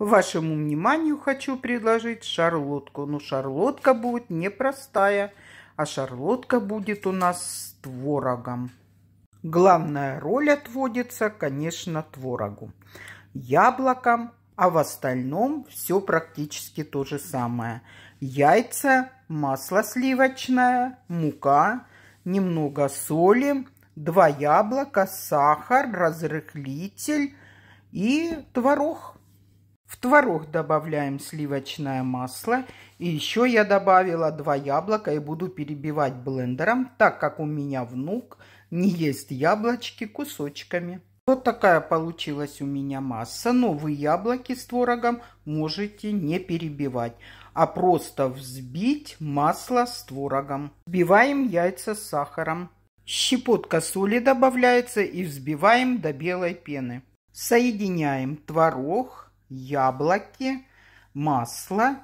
Вашему вниманию хочу предложить шарлотку. Но ну, шарлотка будет не простая, а шарлотка будет у нас с творогом. Главная роль отводится, конечно, творогу, яблокам, а в остальном все практически то же самое. Яйца, масло сливочное, мука, немного соли, два яблока, сахар, разрыхлитель и творог творог добавляем сливочное масло. И еще я добавила два яблока и буду перебивать блендером, так как у меня внук не ест яблочки кусочками. Вот такая получилась у меня масса, но вы яблоки с творогом можете не перебивать, а просто взбить масло с творогом. Взбиваем яйца с сахаром. Щепотка соли добавляется и взбиваем до белой пены. Соединяем творог, яблоки, масло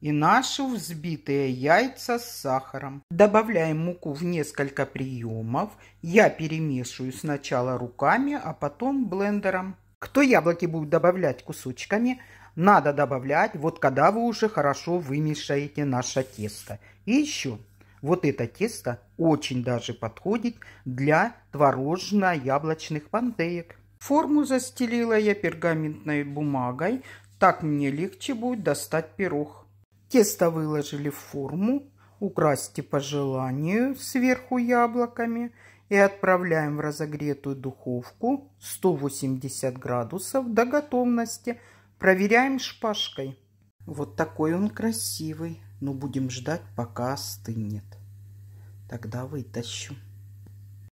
и наши взбитые яйца с сахаром. Добавляем муку в несколько приемов. Я перемешиваю сначала руками, а потом блендером. Кто яблоки будет добавлять кусочками, надо добавлять, вот когда вы уже хорошо вымешаете наше тесто. И еще, вот это тесто очень даже подходит для творожно-яблочных пантеек. Форму застелила я пергаментной бумагой. Так мне легче будет достать пирог. Тесто выложили в форму, украсьте по желанию сверху яблоками и отправляем в разогретую духовку 180 градусов до готовности. Проверяем шпажкой. Вот такой он красивый, но будем ждать, пока остынет. Тогда вытащу.